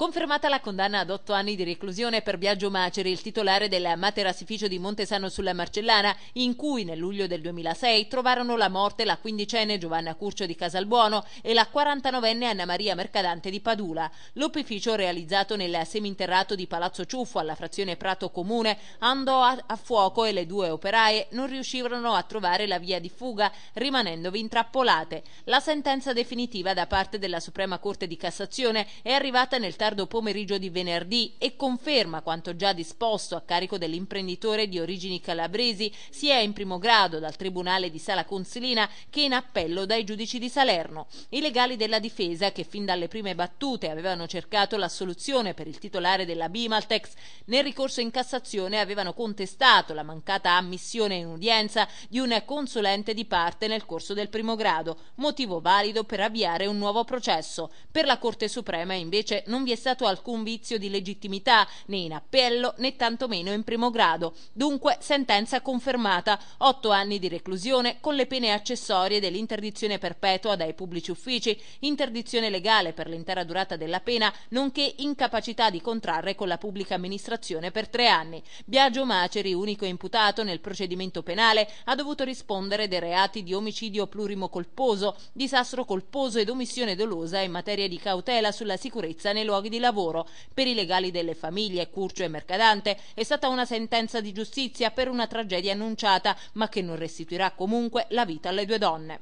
Confermata la condanna ad otto anni di reclusione per Biagio Maceri, il titolare del materassificio di Montesano sulla Marcellana, in cui nel luglio del 2006 trovarono la morte la quindicenne Giovanna Curcio di Casalbuono e la 49enne Anna Maria Mercadante di Padula. L'opificio realizzato nel seminterrato di Palazzo Ciuffo alla frazione Prato Comune andò a, a fuoco e le due operaie non riuscirono a trovare la via di fuga, rimanendovi intrappolate. La sentenza definitiva da parte della Suprema Corte di Cassazione è arrivata nel tardo tardo pomeriggio di venerdì e conferma quanto già disposto a carico dell'imprenditore di origini calabresi sia in primo grado dal Tribunale di Sala Consilina che in appello dai giudici di Salerno. I legali della difesa, che fin dalle prime battute avevano cercato la soluzione per il titolare della Bimaltex, nel ricorso in Cassazione avevano contestato la mancata ammissione in udienza di un consulente di parte nel corso del primo grado, motivo valido per avviare un nuovo processo. Per la Corte Suprema invece non vi è manifestato alcun vizio di legittimità né in appello né tantomeno in primo grado. Dunque sentenza confermata, otto anni di reclusione con le pene accessorie dell'interdizione perpetua dai pubblici uffici, interdizione legale per l'intera durata della pena, nonché incapacità di contrarre con la pubblica amministrazione per tre anni. Biagio Maceri, unico imputato nel procedimento penale, ha dovuto rispondere dei reati di omicidio plurimo colposo, disastro colposo ed omissione dolosa in materia di cautela sulla sicurezza nei luoghi di lavoro. Per i legali delle famiglie Curcio e Mercadante è stata una sentenza di giustizia per una tragedia annunciata, ma che non restituirà comunque la vita alle due donne.